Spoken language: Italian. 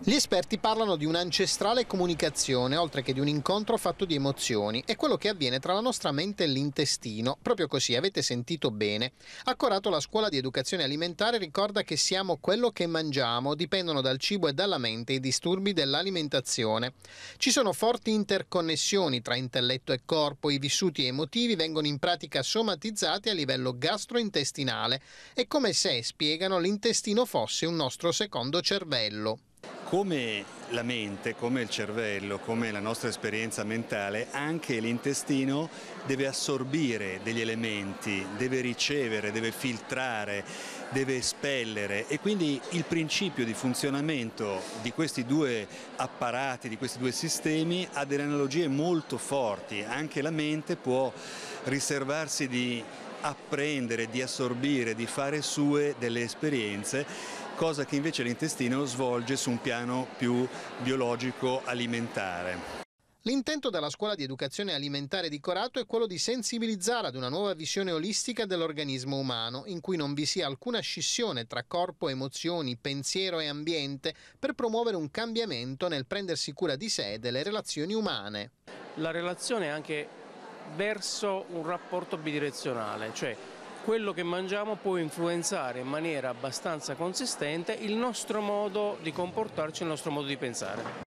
Gli esperti parlano di un'ancestrale comunicazione, oltre che di un incontro fatto di emozioni, è quello che avviene tra la nostra mente e l'intestino. Proprio così, avete sentito bene. Accorato la scuola di educazione alimentare ricorda che siamo quello che mangiamo, dipendono dal cibo e dalla mente i disturbi dell'alimentazione. Ci sono forti interconnessioni tra intelletto e corpo, i vissuti emotivi vengono in pratica somatizzati a livello gastrointestinale. È come se, spiegano, l'intestino fosse un nostro secondo cervello come la mente, come il cervello, come la nostra esperienza mentale, anche l'intestino deve assorbire degli elementi, deve ricevere, deve filtrare, deve espellere e quindi il principio di funzionamento di questi due apparati, di questi due sistemi ha delle analogie molto forti, anche la mente può riservarsi di apprendere, di assorbire, di fare sue delle esperienze cosa che invece l'intestino svolge su un piano più biologico alimentare. L'intento della scuola di educazione alimentare di Corato è quello di sensibilizzare ad una nuova visione olistica dell'organismo umano, in cui non vi sia alcuna scissione tra corpo, emozioni, pensiero e ambiente, per promuovere un cambiamento nel prendersi cura di sé e delle relazioni umane. La relazione è anche verso un rapporto bidirezionale, cioè quello che mangiamo può influenzare in maniera abbastanza consistente il nostro modo di comportarci, il nostro modo di pensare.